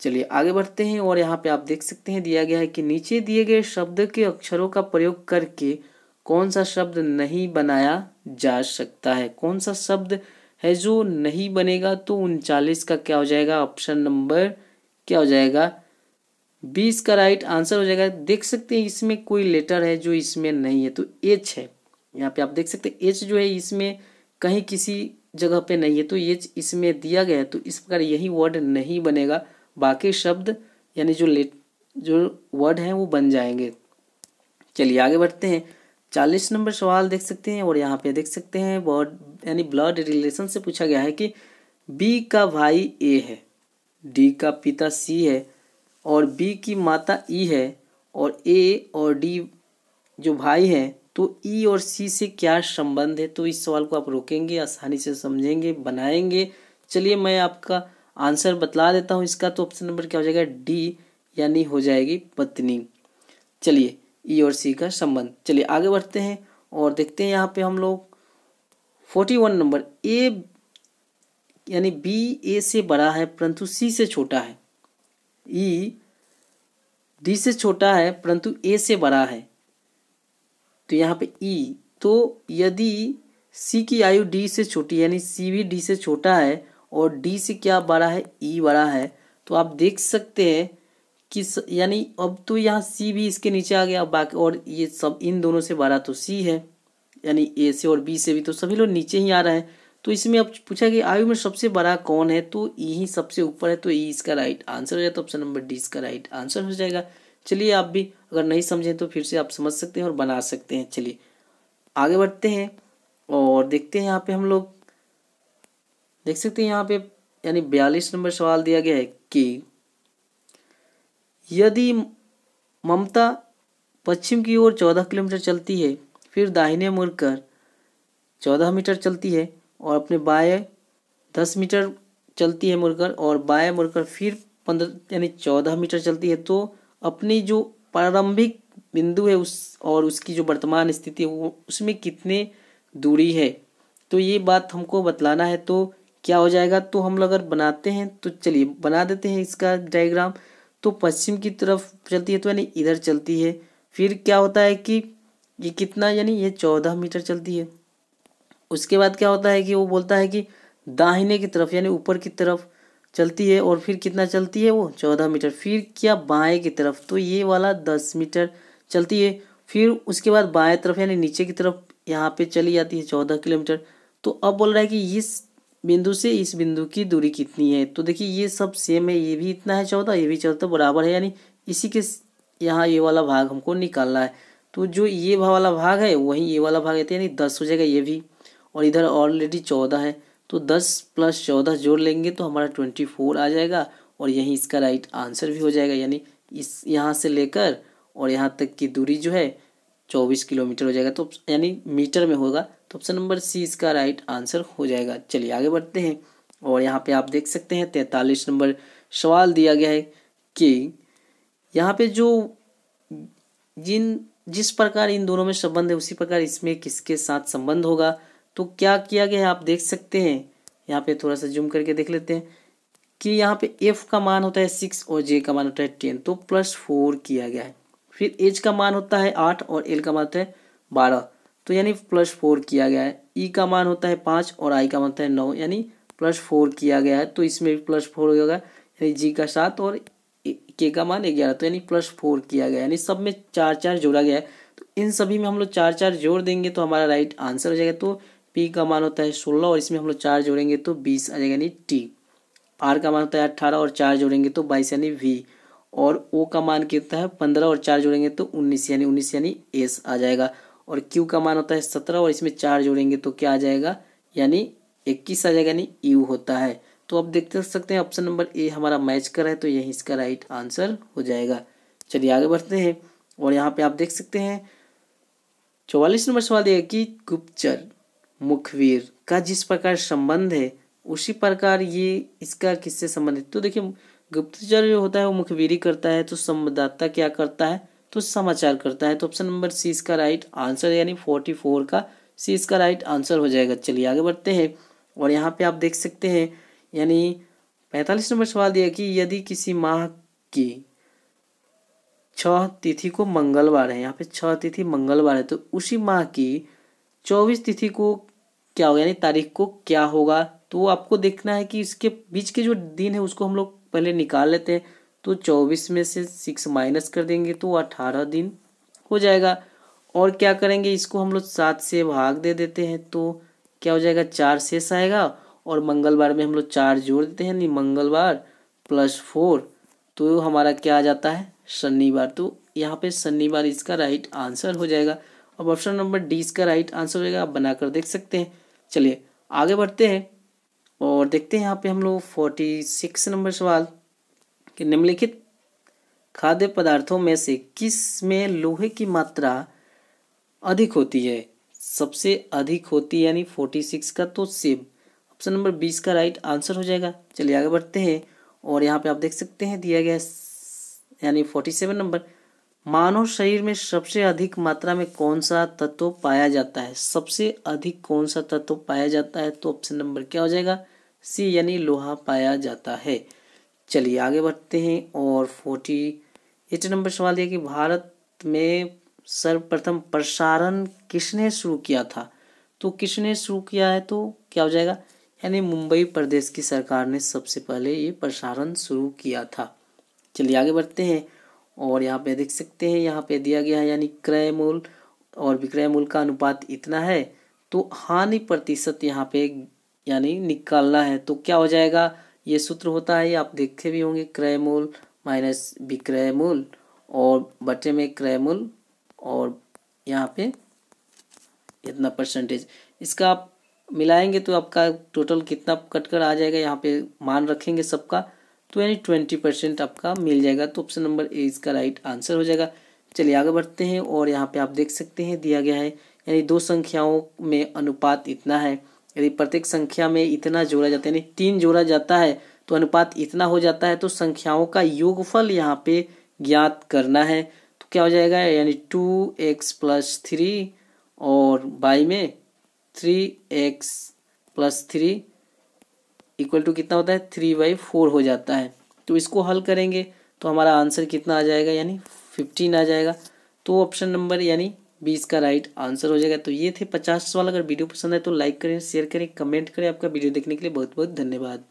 चलिए आगे बढ़ते हैं और यहाँ पे आप देख सकते हैं दिया गया है कि नीचे दिए गए शब्द के अक्षरों का प्रयोग करके कौन सा शब्द नहीं बनाया जा सकता है कौन सा शब्द है जो नहीं बनेगा तो उनचालीस का क्या हो जाएगा ऑप्शन नंबर क्या हो जाएगा बीस का राइट आंसर हो जाएगा देख सकते हैं इसमें कोई लेटर है जो इसमें नहीं है तो एच है यहाँ पे आप देख सकते हैं एच जो है इसमें कहीं किसी जगह पे नहीं है तो एच इसमें दिया गया है तो इस प्रकार यही वर्ड नहीं बनेगा बाकी शब्द यानी जो लेट जो वर्ड हैं वो बन जाएंगे चलिए आगे बढ़ते हैं चालीस नंबर सवाल देख सकते हैं और यहाँ पे देख सकते हैं वर्ड यानी ब्लड रिलेशन से पूछा गया है कि बी का भाई ए है डी का पिता सी है और बी की माता ई e है और ए और डी जो भाई हैं तो ई e और सी से क्या संबंध है तो इस सवाल को आप रोकेंगे आसानी से समझेंगे बनाएंगे चलिए मैं आपका आंसर बतला देता हूँ इसका तो ऑप्शन नंबर क्या हो जाएगा डी यानी हो जाएगी पत्नी चलिए ई e और सी का संबंध चलिए आगे बढ़ते हैं और देखते हैं यहाँ पे हम लोग फोर्टी वन नंबर ए यानी बी ए से बड़ा है परंतु सी से छोटा है ई e, डी से छोटा है परंतु ए से बड़ा है तो यहाँ पे ई e, तो यदि सी की आयु डी से छोटी यानी सी भी डी से छोटा है और डी से क्या बड़ा है ई e बड़ा है तो आप देख सकते हैं कि यानी अब तो यहाँ सी भी इसके नीचे आ गया बाकी और ये सब इन दोनों से बड़ा तो सी है यानी ए से और बी से भी तो सभी लोग नीचे ही आ रहे हैं तो इसमें अब पूछा कि आयु में सबसे बड़ा कौन है तो ई e ही सबसे ऊपर है तो ई e इसका राइट आंसर हो जाए तो ऑप्शन नंबर डी इसका राइट आंसर हो जाएगा चलिए आप भी अगर नहीं समझें तो फिर से आप समझ सकते हैं और बना सकते हैं चलिए आगे बढ़ते हैं और देखते हैं यहाँ पे हम लोग देख सकते हैं यहाँ पे यानी बयालीस नंबर सवाल दिया गया है कि यदि ममता पश्चिम की ओर चौदह किलोमीटर चलती है फिर दाहिने मुड़कर चौदह मीटर चलती है और अपने बाएं दस मीटर चलती है मुड़कर और बाएं मुड़कर फिर पंद्रह यानी चौदह मीटर चलती है तो अपनी जो प्रारंभिक बिंदु है उस और उसकी जो वर्तमान स्थिति है वो उसमें कितने दूरी है तो ये बात हमको बतलाना है तो क्या हो जाएगा तो हम लोग अगर बनाते हैं तो चलिए बना देते हैं इसका डायग्राम तो पश्चिम की तरफ चलती है तो यानी इधर चलती है फिर क्या होता है कि ये कितना यानी ये चौदह मीटर चलती है उसके बाद क्या होता है कि वो बोलता है कि दाहिने की तरफ यानी ऊपर की तरफ चलती है और फिर कितना चलती है वो चौदह मीटर फिर क्या बाएं की तरफ तो ये वाला दस मीटर चलती है फिर उसके बाद बाएं तरफ यानी नीचे की तरफ यहाँ पे चली जाती है चौदह किलोमीटर तो अब बोल रहा है कि इस बिंदु से इस बिंदु की दूरी कितनी है तो देखिए ये सब सेम है ये भी इतना है चौदह ये भी चौदह तो बराबर है यानी इसी के यहाँ ये वाला भाग हमको निकालना है तो जो ये वाला भाग है वहीं ये वाला भाग है तो यानी दस हो जाएगा ये भी और इधर ऑलरेडी चौदह है तो दस प्लस चौदह जोड़ लेंगे तो हमारा ट्वेंटी फोर आ जाएगा और यहीं इसका राइट आंसर भी हो जाएगा यानी इस यहाँ से लेकर और यहाँ तक की दूरी जो है चौबीस किलोमीटर हो जाएगा तो यानी मीटर में होगा तो ऑप्शन नंबर सी इसका राइट आंसर हो जाएगा चलिए आगे बढ़ते हैं और यहाँ पे आप देख सकते हैं तैंतालीस नंबर सवाल दिया गया है कि यहाँ पे जो जिन जिस प्रकार इन दोनों में संबंध है उसी प्रकार इसमें किसके साथ संबंध होगा तो क्या किया गया है आप देख सकते हैं यहाँ पे थोड़ा सा जूम करके देख लेते हैं कि यहाँ पे एफ का मान होता है सिक्स और जे का मान होता है टेन तो प्लस फोर किया गया है फिर एच का मान होता है आठ और एल का मान होता है बारह तो यानी प्लस फोर किया गया है ई e का मान होता है पाँच और आई का मान होता है नौ यानी प्लस फोर किया गया है तो इसमें भी प्लस फोर हो गया यानी जी का सात और के का मान ग्यारह तो यानी प्लस फोर किया गया यानी सब में चार चार जोड़ा गया है तो इन सभी में हम लोग चार चार जोड़ देंगे तो हमारा राइट आंसर हो जाएगा तो पी का मान होता है सोलह और इसमें हम लोग चार जोड़ेंगे तो बीस आ जाएगा यानी टी आर का मान होता है अट्ठारह और चार जोड़ेंगे तो बाईस यानी वी और ओ का मान कितना है पंद्रह और चार जोड़ेंगे तो उन्नीस यानी उन्नीस यानी एस आ जाएगा और क्यू का मान होता है सत्रह और इसमें चार जोड़ेंगे तो क्या आ जाएगा यानी इक्कीस आ जाएगा यानी यू होता है तो आप देख सकते हैं ऑप्शन नंबर ए हमारा मैच कर रहा है तो यही इसका राइट आंसर हो जाएगा चलिए आगे बढ़ते हैं और यहाँ पे आप देख सकते हैं चौवालीस नंबर सवाल यह कि गुप्तचर मुखवीर का जिस प्रकार संबंध है उसी प्रकार ये इसका किससे संबंधित तो देखिए गुप्तचर जो होता है वो मुखबीरी करता है तो संवाददाता क्या करता है तो समाचार करता है तो ऑप्शन नंबर सी इसका राइट आंसर यानी फोर्टी फोर का सी इसका राइट आंसर हो जाएगा चलिए आगे बढ़ते हैं और यहाँ पे आप देख सकते हैं यानी पैंतालीस नंबर सवाल दिया कि यदि किसी माह की छह तिथि को मंगलवार है यहाँ पे छह तिथि मंगलवार है तो उसी माह की चौबीस तिथि को क्या होगा यानी तारीख को क्या होगा तो आपको देखना है कि इसके बीच के जो दिन है उसको हम लोग पहले निकाल लेते हैं तो चौबीस में से सिक्स माइनस कर देंगे तो अठारह दिन हो जाएगा और क्या करेंगे इसको हम लोग सात से भाग दे देते हैं तो क्या हो जाएगा चार शेष आएगा और मंगलवार में हम लोग चार जोड़ देते हैं नहीं मंगलवार प्लस फोर तो हमारा क्या आ जाता है शनिवार तो यहाँ पे शनिवार इसका राइट आंसर हो जाएगा अब ऑप्शन नंबर डी इसका राइट आंसर हो जाएगा आप बनाकर देख सकते हैं चलिए आगे बढ़ते हैं और देखते हैं यहाँ पे हम लोग फोर्टी सिक्स नंबर सवाल कि निम्नलिखित खाद्य पदार्थों में से किस में लोहे की मात्रा अधिक होती है सबसे अधिक होती है यानी फोर्टी सिक्स का तो सेब ऑप्शन नंबर बीस का राइट आंसर हो जाएगा चलिए आगे बढ़ते हैं और यहाँ पे आप देख सकते हैं दिया गया यानी फोर्टी सेवन नंबर मानव शरीर में सबसे अधिक मात्रा में कौन सा तत्व पाया जाता है सबसे अधिक कौन सा तत्व पाया जाता है तो ऑप्शन नंबर क्या हो जाएगा सी यानी लोहा पाया जाता है चलिए आगे बढ़ते हैं और फोर्टी एट नंबर सवाल यह कि भारत में सर्वप्रथम प्रसारण किसने शुरू किया था तो किसने शुरू किया है तो क्या हो जाएगा यानी मुंबई प्रदेश की सरकार ने सबसे पहले ये प्रसारण शुरू किया था चलिए आगे बढ़ते हैं और यहाँ पे देख सकते हैं यहाँ पे दिया गया है यानी क्रय मूल और विक्रय मूल का अनुपात इतना है तो हानि प्रतिशत यहाँ पे यानी निकालना है तो क्या हो जाएगा ये सूत्र होता है आप देखते भी होंगे क्रय मूल माइनस विक्रय मूल और बटे में क्रय मूल और यहाँ पे इतना परसेंटेज इसका आप मिलाएंगे तो आपका टोटल कितना कट कर आ जाएगा यहाँ पे मान रखेंगे सबका तो यानी ट्वेंटी परसेंट आपका मिल जाएगा तो ऑप्शन नंबर ए इसका राइट आंसर हो जाएगा चलिए आगे बढ़ते हैं और यहाँ पे आप देख सकते हैं दिया गया है यानी दो संख्याओं में अनुपात इतना है यदि प्रत्येक संख्या में इतना जोड़ा जाता है यानी तीन जोड़ा जाता है तो अनुपात इतना हो जाता है तो संख्याओं का योगफल यहाँ पे ज्ञात करना है तो क्या हो जाएगा यानी टू एक्स प्लस थ्री और बाई में three X plus three equal to कितना होता है थ्री बाई फोर हो जाता है तो इसको हल करेंगे तो हमारा आंसर कितना आ जाएगा यानी फिफ्टीन आ जाएगा तो ऑप्शन नंबर यानी भी इसका राइट आंसर हो जाएगा तो ये थे पचास सवाल अगर वीडियो पसंद है तो लाइक करें शेयर करें कमेंट करें आपका वीडियो देखने के लिए बहुत बहुत धन्यवाद